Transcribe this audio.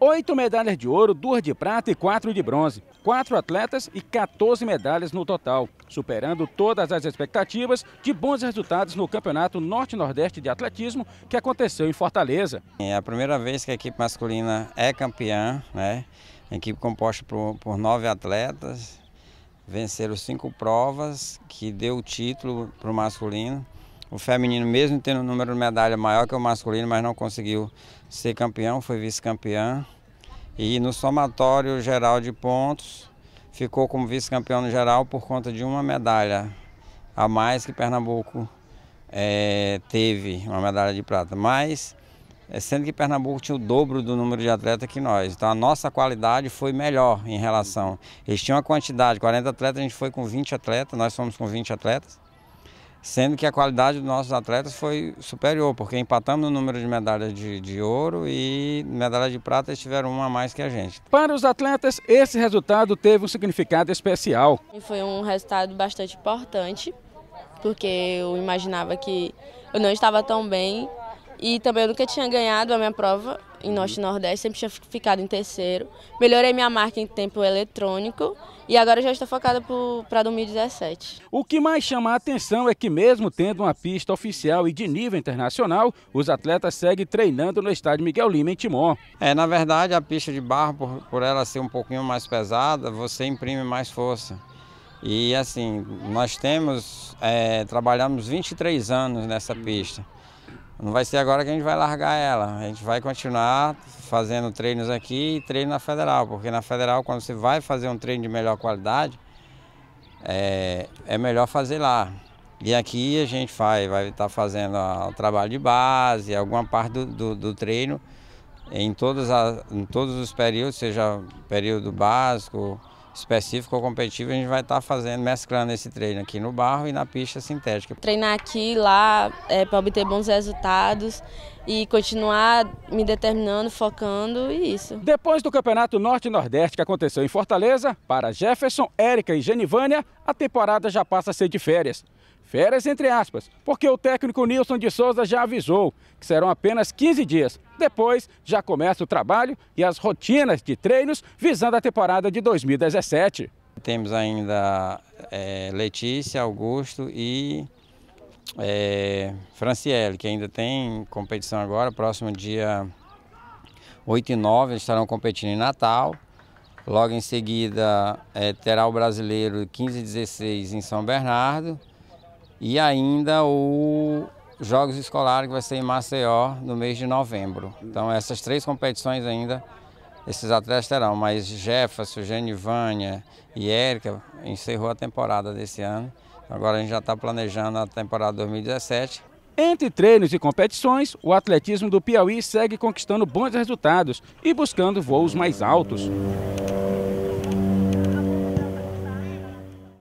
Oito medalhas de ouro, duas de prata e quatro de bronze. Quatro atletas e 14 medalhas no total, superando todas as expectativas de bons resultados no Campeonato Norte-Nordeste de Atletismo que aconteceu em Fortaleza. É a primeira vez que a equipe masculina é campeã, né? A equipe composta por, por nove atletas, venceram cinco provas que deu o título para o masculino. O feminino, mesmo tendo um número de medalha maior que o masculino, mas não conseguiu ser campeão, foi vice-campeão. E no somatório geral de pontos, ficou como vice-campeão no geral por conta de uma medalha a mais que Pernambuco é, teve, uma medalha de prata. Mas, é, sendo que Pernambuco tinha o dobro do número de atletas que nós. Então a nossa qualidade foi melhor em relação. Eles tinham uma quantidade, 40 atletas, a gente foi com 20 atletas, nós fomos com 20 atletas sendo que a qualidade dos nossos atletas foi superior, porque empatamos no número de medalhas de, de, ouro e medalhas de prata eles tiveram uma a mais que a gente. Para os atletas, esse resultado teve um significado especial. foi um resultado bastante importante, porque eu imaginava que eu não estava tão bem e também eu nunca tinha ganhado a minha prova em uhum. Norte e Nordeste, sempre tinha ficado em terceiro. Melhorei minha marca em tempo eletrônico e agora já estou focada para 2017. O que mais chama a atenção é que, mesmo tendo uma pista oficial e de nível internacional, os atletas seguem treinando no estádio Miguel Lima, em Timon. É, na verdade, a pista de barro, por, por ela ser um pouquinho mais pesada, você imprime mais força. E assim, nós temos, é, trabalhamos 23 anos nessa pista. Não vai ser agora que a gente vai largar ela. A gente vai continuar fazendo treinos aqui e treino na federal, porque na federal, quando você vai fazer um treino de melhor qualidade, é, é melhor fazer lá. E aqui a gente vai vai estar tá fazendo o trabalho de base, alguma parte do, do, do treino em, todas em todos os períodos, seja período básico, específico ou competitivo, a gente vai estar tá fazendo, mesclando esse treino aqui no barro e na pista sintética. Treinar aqui lá é, para obter bons resultados e continuar me determinando, focando e isso. Depois do Campeonato Norte Nordeste que aconteceu em Fortaleza, para Jefferson, Érica e Genivânia, a temporada já passa a ser de férias. Férias entre aspas, porque o técnico Nilson de Souza já avisou que serão apenas 15 dias. Depois já começa o trabalho e as rotinas de treinos visando a temporada de 2017. Temos ainda é, Letícia, Augusto e é, Franciele, que ainda tem competição agora, próximo dia 8 e 9 eles estarão competindo em Natal. Logo em seguida é, terá o brasileiro 15 e 16 em São Bernardo. E ainda o Jogos Escolares, que vai ser em Maceió, no mês de novembro. Então, essas três competições ainda esses atletas terão, mas Jefferson, Genivânia e Érica encerrou a temporada desse ano. Agora a gente já está planejando a temporada 2017. Entre treinos e competições, o atletismo do Piauí segue conquistando bons resultados e buscando voos mais altos.